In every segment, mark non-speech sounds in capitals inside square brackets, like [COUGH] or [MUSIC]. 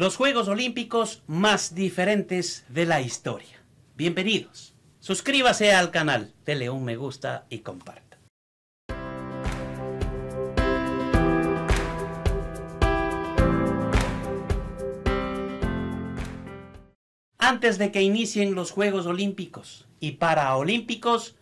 los Juegos Olímpicos más diferentes de la historia. Bienvenidos. Suscríbase al canal, dele un me gusta y comparte. antes de que inicien los Juegos Olímpicos y Paraolímpicos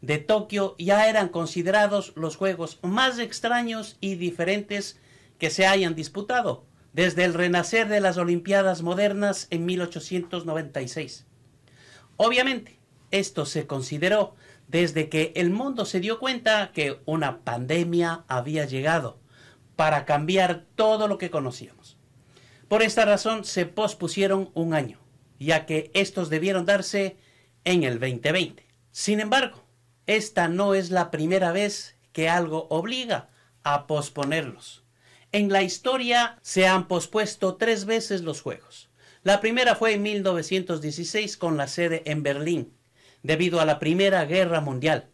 de Tokio ya eran considerados los juegos más extraños y diferentes que se hayan disputado desde el renacer de las Olimpiadas modernas en 1896. Obviamente, esto se consideró desde que el mundo se dio cuenta que una pandemia había llegado para cambiar todo lo que conocíamos. Por esta razón se pospusieron un año, ya que estos debieron darse en el 2020. Sin embargo, esta no es la primera vez que algo obliga a posponerlos. En la historia se han pospuesto tres veces los Juegos. La primera fue en 1916 con la sede en Berlín, debido a la Primera Guerra Mundial.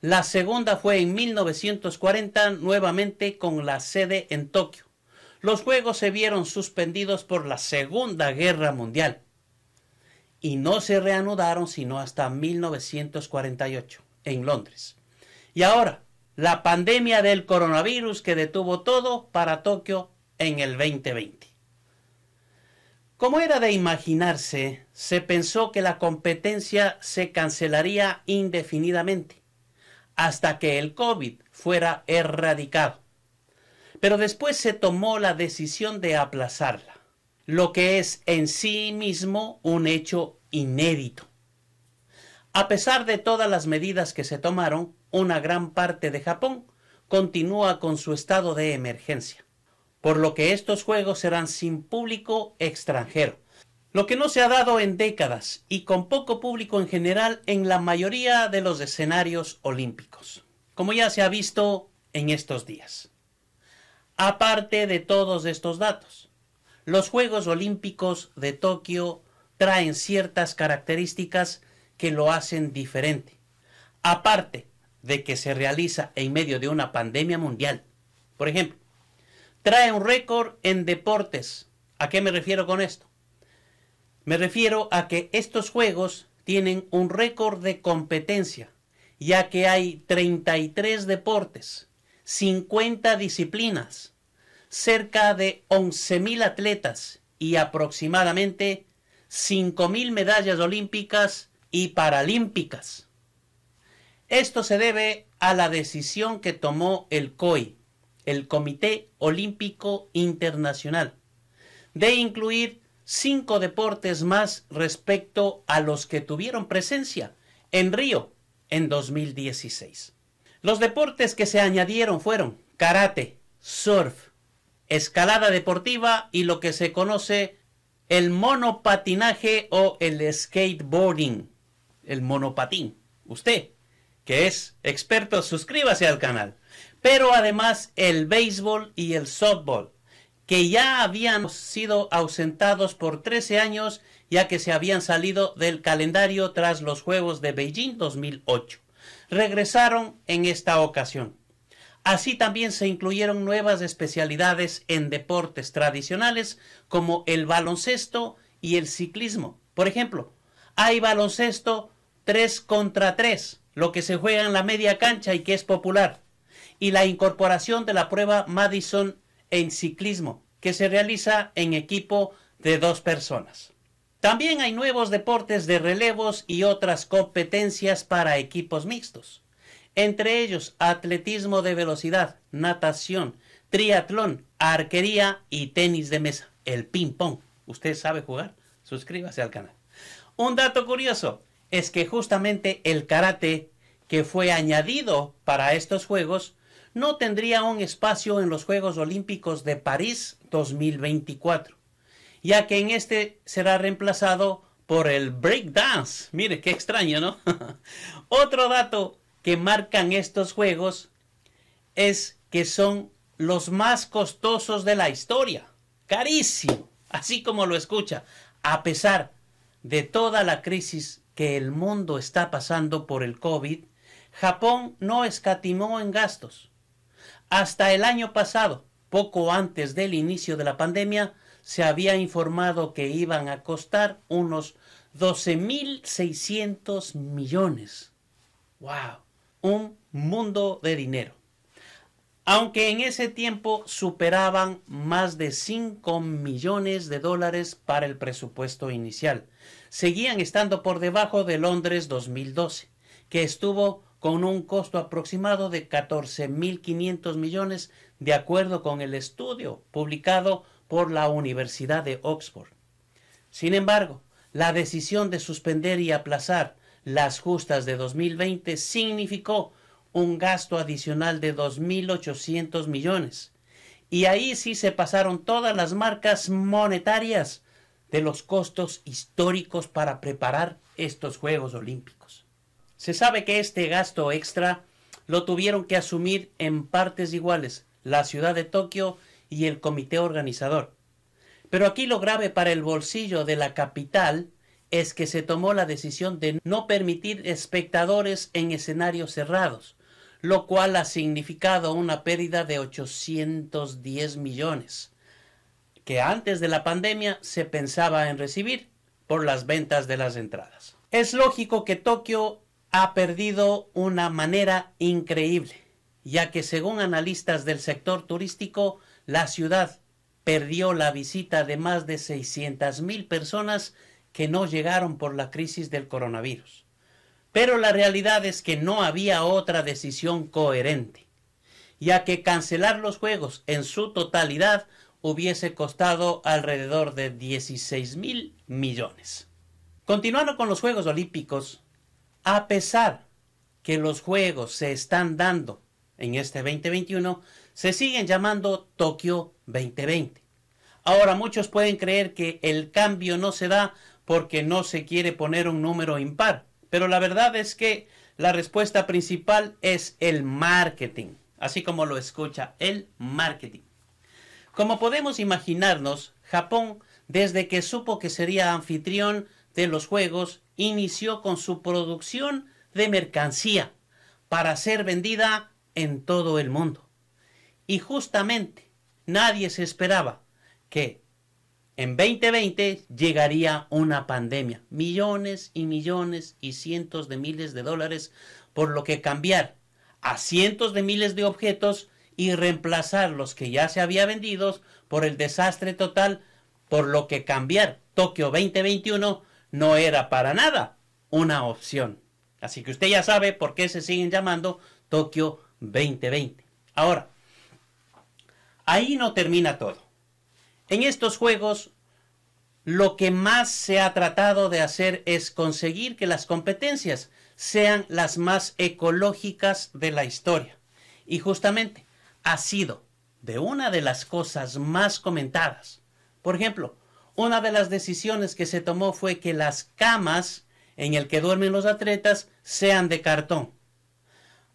La segunda fue en 1940 nuevamente con la sede en Tokio. Los Juegos se vieron suspendidos por la Segunda Guerra Mundial y no se reanudaron sino hasta 1948 en Londres. Y ahora, la pandemia del coronavirus que detuvo todo para Tokio en el 2020. Como era de imaginarse, se pensó que la competencia se cancelaría indefinidamente, hasta que el COVID fuera erradicado. Pero después se tomó la decisión de aplazarla, lo que es en sí mismo un hecho inédito. A pesar de todas las medidas que se tomaron, una gran parte de Japón continúa con su estado de emergencia, por lo que estos juegos serán sin público extranjero, lo que no se ha dado en décadas y con poco público en general en la mayoría de los escenarios olímpicos, como ya se ha visto en estos días. Aparte de todos estos datos, los Juegos Olímpicos de Tokio traen ciertas características que lo hacen diferente. Aparte de que se realiza en medio de una pandemia mundial. Por ejemplo, trae un récord en deportes. ¿A qué me refiero con esto? Me refiero a que estos juegos tienen un récord de competencia, ya que hay 33 deportes, 50 disciplinas, cerca de 11.000 atletas y aproximadamente 5.000 medallas olímpicas y paralímpicas. Esto se debe a la decisión que tomó el COI, el Comité Olímpico Internacional, de incluir cinco deportes más respecto a los que tuvieron presencia en Río en 2016. Los deportes que se añadieron fueron karate, surf, escalada deportiva y lo que se conoce el monopatinaje o el skateboarding el monopatín. Usted, que es experto, suscríbase al canal. Pero además el béisbol y el softball, que ya habían sido ausentados por 13 años, ya que se habían salido del calendario tras los Juegos de Beijing 2008. Regresaron en esta ocasión. Así también se incluyeron nuevas especialidades en deportes tradicionales como el baloncesto y el ciclismo. Por ejemplo, hay baloncesto 3 contra 3, lo que se juega en la media cancha y que es popular, y la incorporación de la prueba Madison en ciclismo, que se realiza en equipo de dos personas. También hay nuevos deportes de relevos y otras competencias para equipos mixtos, entre ellos atletismo de velocidad, natación, triatlón, arquería y tenis de mesa, el ping-pong. ¿Usted sabe jugar? Suscríbase al canal. Un dato curioso, es que justamente el karate que fue añadido para estos Juegos no tendría un espacio en los Juegos Olímpicos de París 2024, ya que en este será reemplazado por el breakdance. Mire, qué extraño, ¿no? [LAUGHS] Otro dato que marcan estos Juegos es que son los más costosos de la historia. Carísimo, así como lo escucha, a pesar de toda la crisis que el mundo está pasando por el COVID, Japón no escatimó en gastos. Hasta el año pasado, poco antes del inicio de la pandemia, se había informado que iban a costar unos 12.600 millones. ¡Wow! Un mundo de dinero. Aunque en ese tiempo superaban más de 5 millones de dólares para el presupuesto inicial seguían estando por debajo de Londres 2012, que estuvo con un costo aproximado de 14.500 millones de acuerdo con el estudio publicado por la Universidad de Oxford. Sin embargo, la decisión de suspender y aplazar las justas de 2020 significó un gasto adicional de 2.800 millones. Y ahí sí se pasaron todas las marcas monetarias de los costos históricos para preparar estos Juegos Olímpicos. Se sabe que este gasto extra lo tuvieron que asumir en partes iguales la ciudad de Tokio y el comité organizador. Pero aquí lo grave para el bolsillo de la capital es que se tomó la decisión de no permitir espectadores en escenarios cerrados, lo cual ha significado una pérdida de 810 millones que antes de la pandemia se pensaba en recibir por las ventas de las entradas. Es lógico que Tokio ha perdido una manera increíble, ya que según analistas del sector turístico, la ciudad perdió la visita de más de mil personas que no llegaron por la crisis del coronavirus. Pero la realidad es que no había otra decisión coherente, ya que cancelar los juegos en su totalidad hubiese costado alrededor de 16 mil millones. Continuando con los Juegos Olímpicos, a pesar que los Juegos se están dando en este 2021, se siguen llamando Tokio 2020. Ahora muchos pueden creer que el cambio no se da porque no se quiere poner un número impar, pero la verdad es que la respuesta principal es el marketing, así como lo escucha el marketing. Como podemos imaginarnos, Japón, desde que supo que sería anfitrión de los Juegos, inició con su producción de mercancía para ser vendida en todo el mundo. Y justamente nadie se esperaba que en 2020 llegaría una pandemia. Millones y millones y cientos de miles de dólares, por lo que cambiar a cientos de miles de objetos y reemplazar los que ya se había vendido por el desastre total, por lo que cambiar Tokio 2021 no era para nada una opción. Así que usted ya sabe por qué se siguen llamando Tokio 2020. Ahora, ahí no termina todo. En estos Juegos, lo que más se ha tratado de hacer es conseguir que las competencias sean las más ecológicas de la historia. Y justamente, ha sido de una de las cosas más comentadas. Por ejemplo, una de las decisiones que se tomó fue que las camas en el que duermen los atletas sean de cartón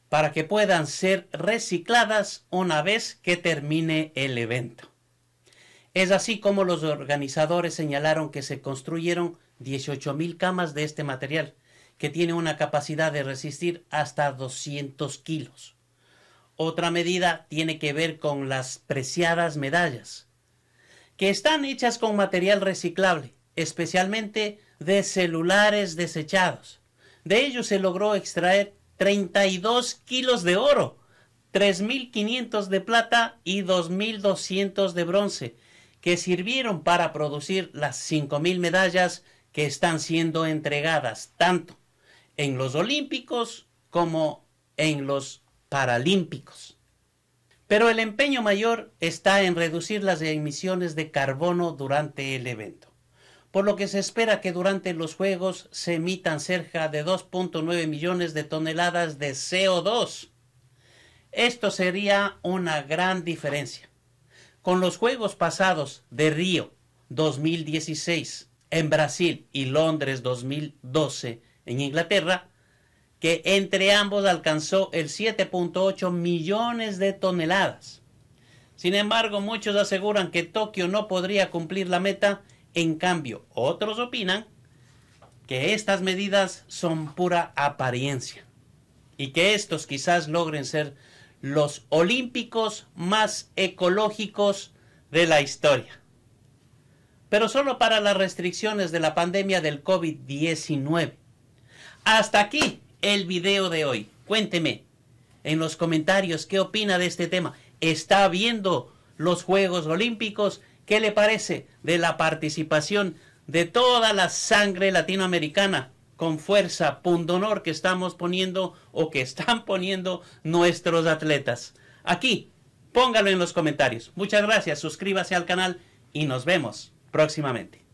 para que puedan ser recicladas una vez que termine el evento. Es así como los organizadores señalaron que se construyeron 18.000 camas de este material, que tiene una capacidad de resistir hasta 200 kilos. Otra medida tiene que ver con las preciadas medallas, que están hechas con material reciclable, especialmente de celulares desechados. De ellos se logró extraer 32 kilos de oro, 3.500 de plata y 2.200 de bronce, que sirvieron para producir las 5.000 medallas que están siendo entregadas tanto en los Olímpicos como en los paralímpicos. Pero el empeño mayor está en reducir las emisiones de carbono durante el evento, por lo que se espera que durante los Juegos se emitan cerca de 2.9 millones de toneladas de CO2. Esto sería una gran diferencia. Con los Juegos pasados de Río 2016 en Brasil y Londres 2012 en Inglaterra, que entre ambos alcanzó el 7.8 millones de toneladas. Sin embargo, muchos aseguran que Tokio no podría cumplir la meta, en cambio, otros opinan que estas medidas son pura apariencia y que estos quizás logren ser los olímpicos más ecológicos de la historia. Pero solo para las restricciones de la pandemia del COVID-19. Hasta aquí el video de hoy. Cuénteme en los comentarios qué opina de este tema. ¿Está viendo los Juegos Olímpicos? ¿Qué le parece de la participación de toda la sangre latinoamericana con fuerza, pundonor que estamos poniendo o que están [LAUGHS] poniendo nuestros atletas? Aquí, póngalo en los comentarios. Muchas gracias, suscríbase al canal y nos vemos próximamente.